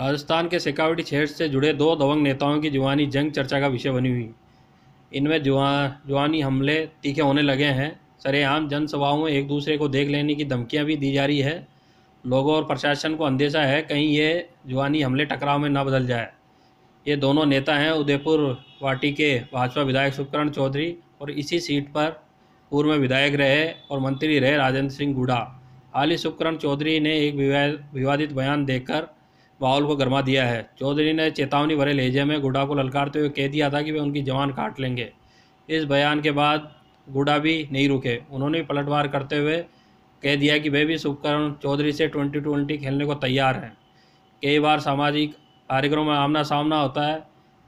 राजस्थान के सिकावटी क्षेत्र से जुड़े दो दबंग नेताओं की जुवानी जंग चर्चा का विषय बनी हुई इनमें जुआ जुआनी हमले तीखे होने लगे हैं सरेआम जनसभाओं में एक दूसरे को देख लेने की धमकियाँ भी दी जा रही है लोगों और प्रशासन को अंदेशा है कहीं ये जुआनी हमले टकराव में न बदल जाए ये दोनों नेता हैं उदयपुर वाटी के भाजपा विधायक सुखकरण चौधरी और इसी सीट पर पूर्व में विधायक रहे और मंत्री रहे राजेंद्र सिंह गुड़ा हाल ही सुखकरण चौधरी ने एक विवादित बयान देकर माहौल को गर्मा दिया है चौधरी ने चेतावनी भरे लहजे में गुडा को ललकारते हुए कह दिया था कि वे उनकी जवान काट लेंगे इस बयान के बाद गुडा भी नहीं रुके उन्होंने पलटवार करते हुए कह दिया कि वे भी शुभकरण चौधरी से ट्वेंटी ट्वेंटी खेलने को तैयार हैं कई बार सामाजिक कार्यक्रमों में आमना सामना होता है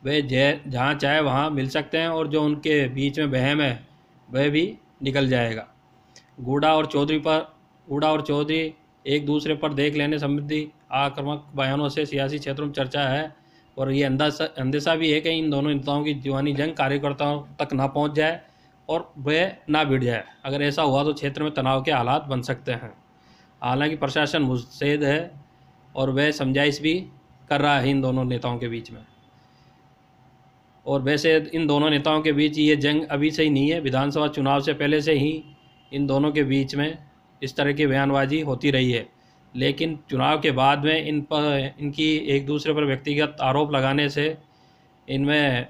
वे जय जहाँ चाहे वहाँ मिल सकते हैं और जो उनके बीच में बहम है वह भी निकल जाएगा गुडा और चौधरी पर गुडा और चौधरी एक दूसरे पर देख लेने संबंधी आक्रामक बयानों से सियासी क्षेत्रों में चर्चा है और ये अंदाजा अंदेशा भी है कि इन दोनों नेताओं की जीवानी जंग कार्यकर्ताओं तक ना पहुंच जाए और वह ना भिड़ जाए अगर ऐसा हुआ तो क्षेत्र में तनाव के हालात बन सकते हैं हालांकि प्रशासन मुस्तैद है और वह समझाइश भी कर रहा है इन दोनों नेताओं के बीच में और वैसे इन दोनों नेताओं के बीच ये जंग अभी से ही नहीं है विधानसभा चुनाव से पहले से ही इन दोनों के बीच में इस तरह की बयानबाजी होती रही है लेकिन चुनाव के बाद में इन पर इनकी एक दूसरे पर व्यक्तिगत आरोप लगाने से इनमें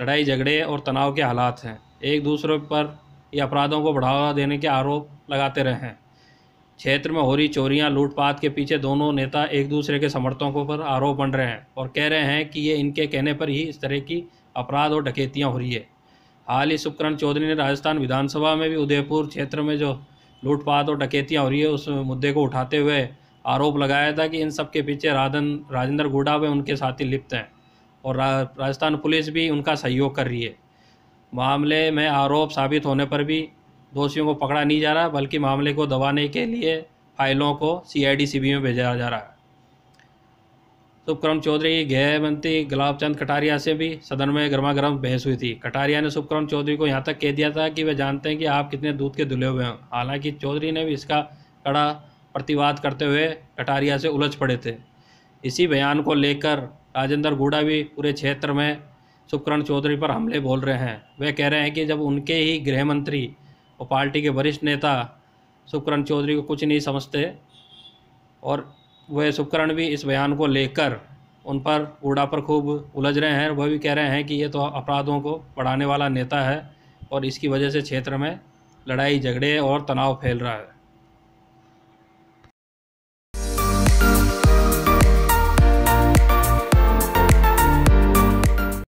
लड़ाई झगड़े और तनाव के हालात हैं एक दूसरे पर ये अपराधों को बढ़ावा देने के आरोप लगाते रहे हैं क्षेत्र में हो रही चोरियाँ लूटपाट के पीछे दोनों नेता एक दूसरे के समर्थकों पर आरोप बन रहे हैं और कह रहे हैं कि ये इनके कहने पर ही इस तरह की अपराध और डकैतियाँ हो रही है हाल ही सुखकरण चौधरी ने राजस्थान विधानसभा में भी उदयपुर क्षेत्र में जो लूटपाट और डकैतियाँ हो रही है उस मुद्दे को उठाते हुए आरोप लगाया था कि इन सब के पीछे राधन राजेंद्र गुडा व उनके साथी लिप्त हैं और रा, राजस्थान पुलिस भी उनका सहयोग कर रही है मामले में आरोप साबित होने पर भी दोषियों को पकड़ा नहीं जा रहा बल्कि मामले को दबाने के लिए फाइलों को सी बी में भेजा जा रहा है सुखक्रम तो चौधरी मंत्री गुलाब चंद कटारिया से भी सदन में गर्मा गर्म बहस हुई थी कटारिया ने शुभक्रम चौधरी को यहाँ तक कह दिया था कि वे जानते हैं कि आप कितने दूध के धुले हुए हैं हालांकि चौधरी ने भी इसका कड़ा प्रतिवाद करते हुए कटारिया से उलझ पड़े थे इसी बयान को लेकर राजेंद्र गुड़ा भी पूरे क्षेत्र में सुखकरण चौधरी पर हमले बोल रहे हैं वे कह रहे हैं कि जब उनके ही गृह मंत्री और पार्टी के वरिष्ठ नेता सुखकरण चौधरी को कुछ नहीं समझते और वह उपकरण भी इस बयान को लेकर उन पर उड़ा पर खूब उलझ रहे हैं वह भी कह रहे हैं कि ये तो अपराधों को बढ़ाने वाला नेता है और इसकी वजह से क्षेत्र में लड़ाई झगड़े और तनाव फैल रहा है